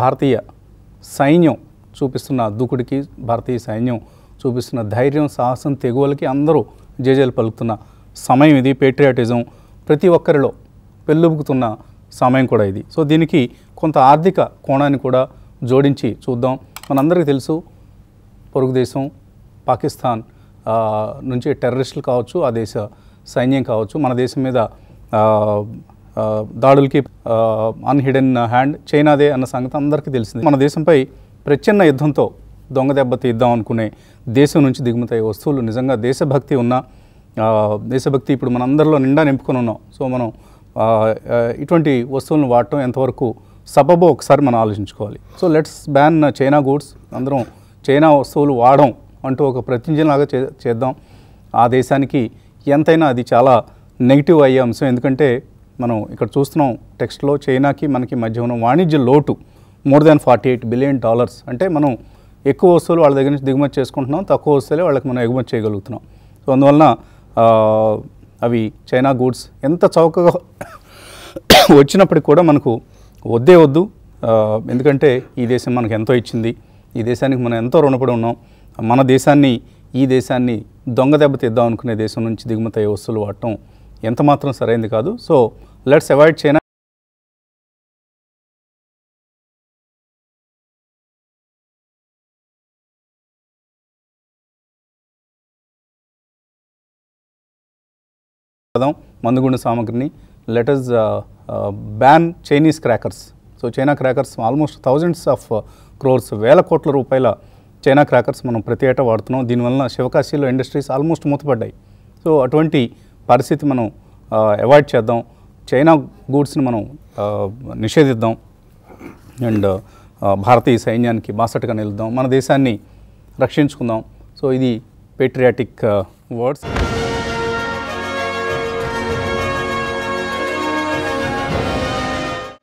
భారతీయ సైన్యం చూపిస్తున్న దూకుడికి భారతీయ సైన్యం చూపిస్తున్న ధైర్యం సాహసం తెగువలకి అందరూ జేజేలు పలుకుతున్న సమయం ఇది పేట్రియాటిజం ప్రతి ఒక్కరిలో పెళ్ళుబుకుతున్న సమయం కూడా ఇది సో దీనికి కొంత ఆర్థిక కోణాన్ని కూడా జోడించి చూద్దాం మనందరికీ తెలుసు పొరుగు దేశం పాకిస్తాన్ నుంచి టెర్రరిస్టులు కావచ్చు ఆ దేశ సైన్యం కావచ్చు మన దేశం మీద దాడులకి అన్హిడెన్ హ్యాండ్ చైనాదే అన్న సంగతి అందరికీ తెలిసింది మన దేశంపై ప్రచ్ఛన్న యుద్ధంతో దొంగ దెబ్బ తీద్దాం అనుకునే దేశం నుంచి దిగుమతయ్యే వస్తువులు నిజంగా దేశభక్తి ఉన్న దేశభక్తి ఇప్పుడు మన అందరిలో నిండా నింపుకొని ఉన్నాం సో మనం ఇటువంటి వస్తువులను వాడటం ఎంతవరకు సబబో ఒకసారి మనం ఆలోచించుకోవాలి so let's ban China goods అందరం చైనా వస్తువులు వాడడం అంటూ ఒక ప్రతిజ్ఞలాగా చేద్దాం ఆ దేశానికి ఎంతైనా అది చాలా నెగిటివ్ అయ్యే అంశం ఎందుకంటే మనం ఇక్కడ చూస్తున్నాం టెక్స్ట్లో చైనాకి మనకి మధ్య ఉన్న వాణిజ్య లోటు more than forty eight billion dollars అంటే మనం ఎక్కువ వస్తువులు వాళ్ళ దగ్గర నుంచి దిగుమతి చేసుకుంటున్నాం తక్కువ వస్తువులే వాళ్ళకి మనం ఎగుమతి చేయగలుగుతున్నాం సో అందువలన అవి చైనా గూడ్స్ ఎంత చౌకగా వచ్చినప్పటికి కూడా మనకు వద్దే వద్దు ఎందుకంటే ఈ దేశం మనకు ఎంతో ఇచ్చింది ఈ దేశానికి మనం ఎంతో రుణపడి ఉన్నాం మన దేశాన్ని ఈ దేశాన్ని దొంగ దెబ్బతిద్దాం అనుకునే దేశం నుంచి దిగుమతి అయ్యే వస్తువులు వాడటం ఎంతమాత్రం సరైంది కాదు సో లెట్స్ అవాయిడ్ చైనా మందుగుండు let let us ban Chinese crackers so China crackers almost thousands of crores వేల కోట్ల రూపాయల చైనా క్రాకర్స్ మనం ప్రతి ఏటా వాడుతున్నాం దీనివల్ల శివకాశీలో ఇండస్ట్రీస్ ఆల్మోస్ట్ మూతపడ్డాయి సో అటువంటి పరిస్థితి మనం అవాయిడ్ చేద్దాం చైనా గూడ్స్ని మనం నిషేధిద్దాం అండ్ భారతీయ సైన్యానికి బాసటగా నిలుద్దాం మన దేశాన్ని రక్షించుకుందాం సో ఇది పేట్రియాటిక్ వర్డ్స్